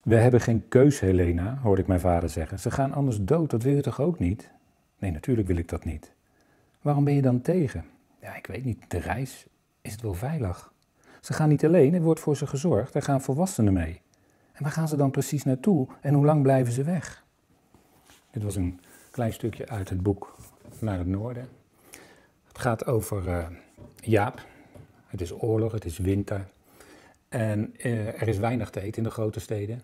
We hebben geen keus, Helena, hoorde ik mijn vader zeggen. Ze gaan anders dood, dat wil je toch ook niet? Nee, natuurlijk wil ik dat niet. Waarom ben je dan tegen? Ja, ik weet niet, de reis, is het wel veilig? Ze gaan niet alleen, er wordt voor ze gezorgd, er gaan volwassenen mee. En waar gaan ze dan precies naartoe en hoe lang blijven ze weg? Dit was een klein stukje uit het boek Naar het Noorden. Het gaat over eh, Jaap. Het is oorlog, het is winter. En eh, er is weinig te eten in de grote steden.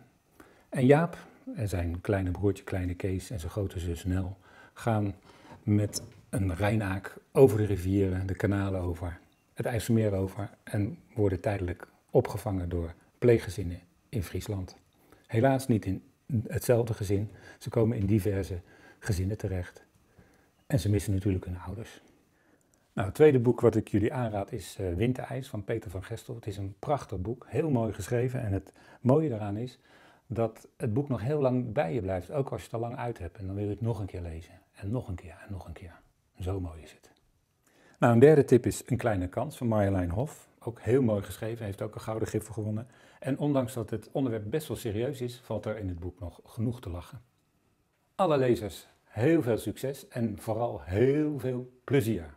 En Jaap en zijn kleine broertje, kleine Kees en zijn grote zus Nel gaan met een Rijnaak over de rivieren, de kanalen over, het IJsselmeer over en worden tijdelijk opgevangen door pleeggezinnen in Friesland. Helaas niet in hetzelfde gezin, ze komen in diverse gezinnen terecht en ze missen natuurlijk hun ouders. Nou, het tweede boek wat ik jullie aanraad is eh, Winterijs van Peter van Gestel. Het is een prachtig boek, heel mooi geschreven. En het mooie daaraan is dat het boek nog heel lang bij je blijft, ook als je het al lang uit hebt. En dan wil je het nog een keer lezen. En nog een keer, en nog een keer. Zo mooi is het. Nou, een derde tip is Een Kleine Kans van Marjolein Hof. Ook heel mooi geschreven, heeft ook een gouden gif gewonnen. En ondanks dat het onderwerp best wel serieus is, valt er in het boek nog genoeg te lachen. Alle lezers, heel veel succes en vooral heel veel plezier.